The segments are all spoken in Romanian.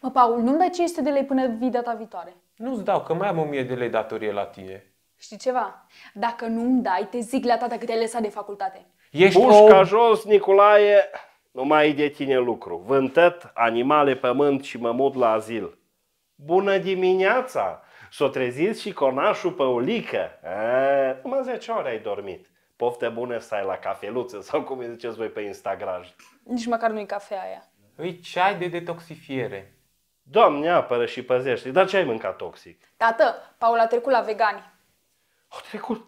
Mă, Paul, nu-mi dai 500 de lei până vii data viitoare. Nu-ți dau, că mai am 1000 de lei datorie la tine. Știi ceva? Dacă nu-mi dai, te zic la tata că te-ai lăsat de facultate. Ești Pușca om... jos, Nicolae, nu mai e de tine lucru. Vântăt, animale, pământ și mă mut la azil. Bună dimineața! S-o trezit și conașul pe ulică. numai 10 ore ai dormit. Poftă bună ai la cafeluță sau cum îi ziceți voi pe Instagram. Nici măcar nu-i cafea aia. Îi ceai de detoxifiere. Doamne, apără și păzește. Dar ce ai mâncat toxic? Tată, Paul a trecut la vegani. A trecut?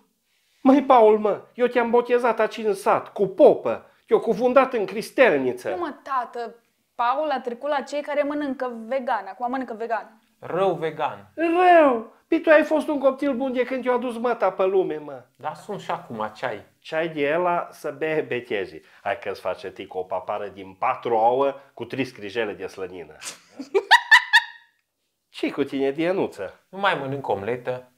Mai Paul, mă, eu te-am botezat aici în sat, cu popă. Eu cu în cristerniță. Nu mă, tată, Paul a trecut la cei care mănâncă vegan. Acum mănâncă vegan. Rău vegan. Rău! Păi tu ai fost un copil bun de când eu adus măta pe lume, mă. Dar sunt și acum ceai. Ceai de ela să bea betezi. Hai că-ți face tică o papară din patru ouă cu trei scrijele de slănină. ce cu tine, Dianuță? Nu mai mănânc omletă.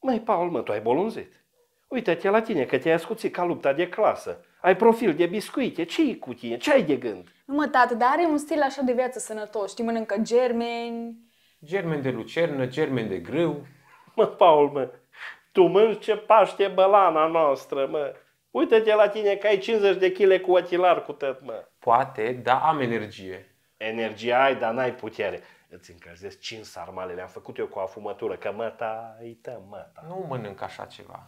Mai Paul, mă, tu ai bolunzit. Uită-te la tine, că te-ai ascuțit ca lupta de clasă. Ai profil de biscuite, ce cu tine? Ce ai de gând? Nu mă, tată, dar are un stil așa de viață sănătos. Știi, mănâncă germeni... Germeni de lucernă, germeni de grâu. Mă, Paul, mă, tu mânci ce paște bălana noastră, mă. Uită-te la tine că ai 50 de chile cu otilar cu tăt, mă. Poate, dar am energie. Energie ai, dar n-ai putere îți încălzesc cinci sarmale. Le-am făcut eu cu afumătură, că măta mă măta. Nu mănânc așa ceva.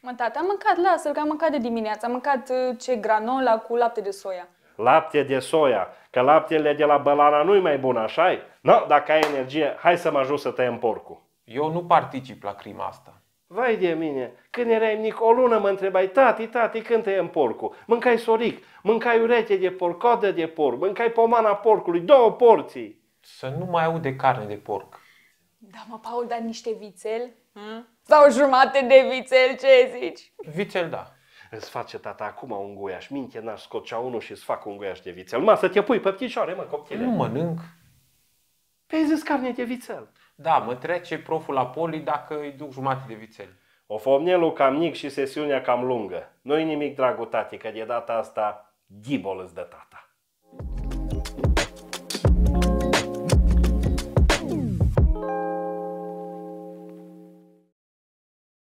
Mă, tata, am mâncat, lasă că am mâncat de dimineață. Am mâncat uh, ce granola cu lapte de soia. Lapte de soia, că laptele de la Bălana nu-i mai bun, așa -i? No, dacă ai energie, hai să mă ajut să tăiem porcul. Eu nu particip la crima asta. Vai de mine, când erai mic, o lună mă întrebai, tati, tati, când tăiem porcul? Mâncai soric, mâncai urete de porc, codă de porc, mâncai pomana porcului, două porții să nu mai aud de carne de porc. Da, mă, Paul, dar niște vițel? Hmm? Sau jumate de vițel, ce zici? Vițel, da. Îți face tata acum un guiaș, minte n-aș scocea unul și îți fac un guiaș de vițel. Mă, să te pui pe pticioare, mă, copile. Nu mănânc. Pe păi zis carne de vițel. Da, mă trece proful la poli dacă îi duc jumate de vițel. fomnelu cam mic și sesiunea cam lungă. Nu-i nimic, dragul tati, că de data asta ghibol îți dă tata.